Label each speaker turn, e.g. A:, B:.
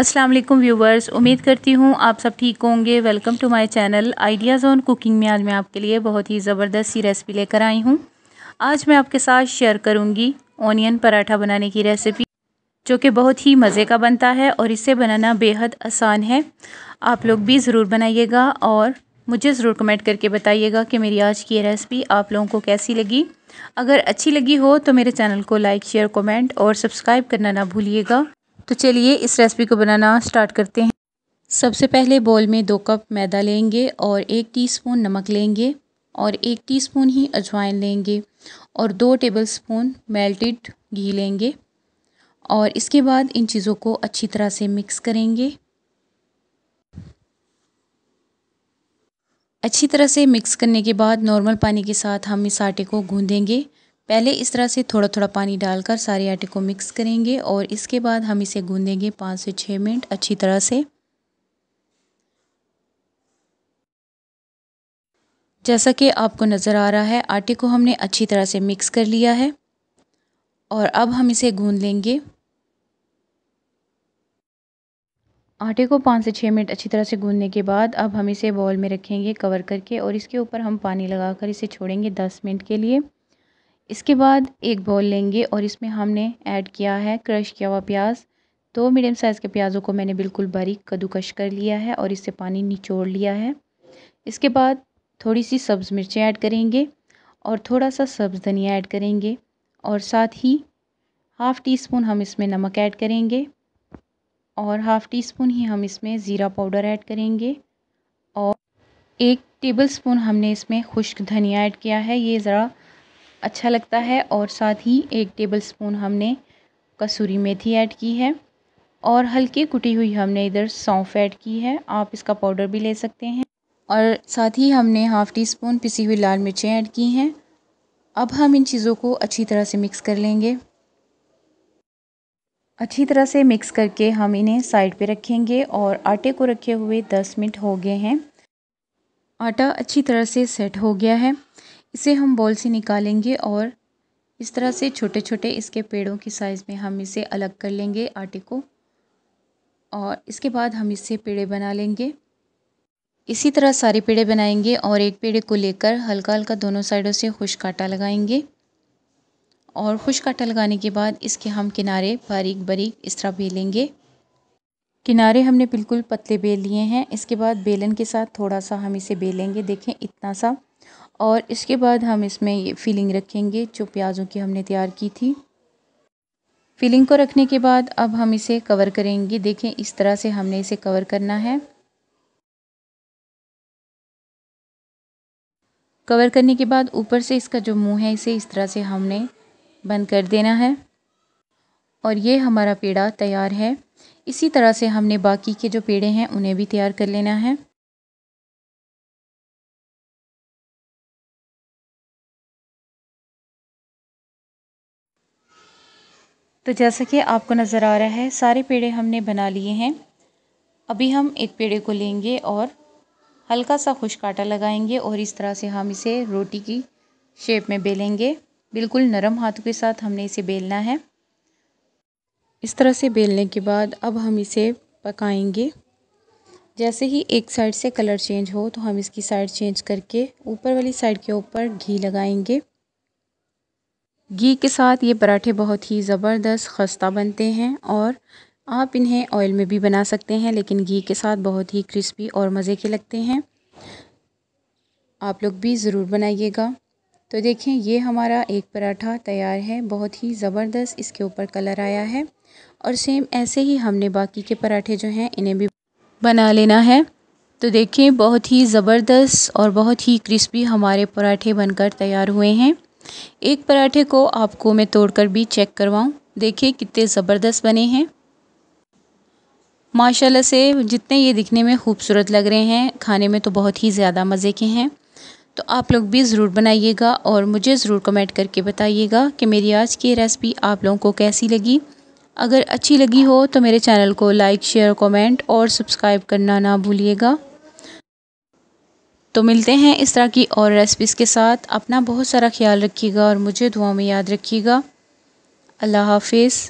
A: अस्सलाम वालेकुम व्यूवर्स उम्मीद करती हूँ आप सब ठीक होंगे welcome to my channel ideas on cooking में आज मैं आपके लिए बहुत ही ज़बरदस्त सी रेसिपी लेकर आई हूँ आज मैं आपके साथ शेयर करूँगी ऑनियन पराठा बनाने की रेसिपी जो कि बहुत ही मज़े का बनता है और इसे बनाना बेहद आसान है आप लोग भी ज़रूर बनाइएगा और मुझे ज़रूर कमेंट करके बताइएगा कि मेरी आज की ये रेसिपी आप लोगों को कैसी लगी अगर अच्छी लगी हो तो मेरे चैनल को लाइक शेयर कमेंट और सब्सक्राइब करना ना भूलिएगा तो चलिए इस रेसिपी को बनाना स्टार्ट करते हैं सबसे पहले बॉल में दो कप मैदा लेंगे और एक टीस्पून नमक लेंगे और एक टीस्पून ही अजवाइन लेंगे और दो टेबलस्पून मेल्टेड घी लेंगे और इसके बाद इन चीज़ों को अच्छी तरह से मिक्स करेंगे अच्छी तरह से मिक्स करने के बाद नॉर्मल पानी के साथ हम इस आटे को गूँधेंगे पहले इस तरह से थोड़ा थोड़ा पानी डालकर सारे आटे को मिक्स करेंगे और इसके बाद हम इसे गूंदेंगे पाँच से छः मिनट अच्छी तरह से जैसा कि आपको नज़र आ रहा है आटे को हमने अच्छी तरह से मिक्स कर लिया है और अब हम इसे गूंद लेंगे आटे को पाँच से छः मिनट अच्छी तरह से गूंदने के बाद अब हम इसे बॉल में रखेंगे कवर करके और इसके ऊपर हम पानी लगाकर इसे छोड़ेंगे दस मिनट के लिए इसके बाद एक बॉल लेंगे और इसमें हमने ऐड किया है क्रश किया हुआ प्याज दो मीडियम साइज़ के प्याज़ों को मैंने बिल्कुल बारीक कद्दूकश कर लिया है और इससे पानी निचोड़ लिया है इसके बाद थोड़ी सी सब्ज़ मिर्चें ऐड करेंगे और थोड़ा सा सब्ज़ धनिया ऐड करेंगे और साथ ही हाफ़ टी स्पून हम इसमें नमक ऐड करेंगे और हाफ़ टी स्पून ही हम इसमें ज़ीरा पाउडर ऐड करेंगे और एक टेबल स्पून हमने इसमें खुश्क धनिया ऐड किया है ये ज़रा अच्छा लगता है और साथ ही एक टेबल स्पून हमने कसूरी मेथी ऐड की है और हल्की कुटी हुई हमने इधर सौंफ ऐड की है आप इसका पाउडर भी ले सकते हैं और साथ ही हमने हाफ़ टी स्पून पिसी हुई लाल मिर्चें ऐड की हैं अब हम इन चीज़ों को अच्छी तरह से मिक्स कर लेंगे अच्छी तरह से मिक्स करके हम इन्हें साइड पे रखेंगे और आटे को रखे हुए 10 मिनट हो गए हैं आटा अच्छी तरह से सेट हो गया है इसे हम बॉल से निकालेंगे और इस तरह से छोटे छोटे इसके पेड़ों की साइज़ में हम इसे अलग कर लेंगे आटे को और इसके बाद हम इससे पेड़े बना लेंगे इसी तरह सारे पेड़े बनाएंगे और एक पेड़े को लेकर हल्का हल्का दोनों साइडों से खुश काटा लगाएंगे और खुश काटा लगाने के बाद इसके हम किनारे बारीक बारीक इस तरह बेलेंगे किनारे हमने बिल्कुल पतले बेल लिए हैं इसके बाद बेलन के साथ थोड़ा सा हम इसे बेलेंगे देखें इतना सा और इसके बाद हम इसमें ये फिलिंग रखेंगे जो प्याज़ों की हमने तैयार की थी फिलिंग को रखने के बाद अब हम इसे कवर करेंगे देखें इस तरह से हमने इसे कवर करना है कवर करने के बाद ऊपर से इसका जो मुंह है इसे इस तरह से हमने बंद कर देना है और ये हमारा पेड़ा तैयार है इसी तरह से हमने बाकी के जो पेड़े हैं उन्हें भी तैयार कर लेना है तो जैसा कि आपको नज़र आ रहा है सारे पेड़े हमने बना लिए हैं अभी हम एक पेड़े को लेंगे और हल्का सा खुश काटा लगाएंगे और इस तरह से हम इसे रोटी की शेप में बेलेंगे बिल्कुल नरम हाथों के साथ हमने इसे बेलना है इस तरह से बेलने के बाद अब हम इसे पकाएंगे जैसे ही एक साइड से कलर चेंज हो तो हम इसकी साइड चेंज करके ऊपर वाली साइड के ऊपर घी लगाएंगे घी के साथ ये पराठे बहुत ही ज़बरदस्त खस्ता बनते हैं और आप इन्हें ऑयल में भी बना सकते हैं लेकिन घी के साथ बहुत ही क्रिस्पी और मज़े के लगते हैं आप लोग भी ज़रूर बनाइएगा तो देखें ये हमारा एक पराठा तैयार है बहुत ही ज़बरदस्त इसके ऊपर कलर आया है और सेम ऐसे ही हमने बाकी के पराठे जो हैं इन्हें भी बना लेना है तो देखें बहुत ही ज़बरदस्त और बहुत ही क्रिस्पी हमारे पराठे बनकर तैयार हुए हैं एक पराठे को आपको मैं तोड़कर भी चेक करवाऊँ देखिए कितने ज़बरदस्त बने हैं माशाल्लाह से जितने ये दिखने में खूबसूरत लग रहे हैं खाने में तो बहुत ही ज़्यादा मज़े के हैं तो आप लोग भी ज़रूर बनाइएगा और मुझे ज़रूर कमेंट करके बताइएगा कि मेरी आज की रेसिपी आप लोगों को कैसी लगी अगर अच्छी लगी हो तो मेरे चैनल को लाइक शेयर कमेंट और सब्सक्राइब करना ना भूलिएगा तो मिलते हैं इस तरह की और रेसिपीज़ के साथ अपना बहुत सारा ख्याल रखिएगा और मुझे दुआ में याद रखिएगा अल्लाह हाफिज़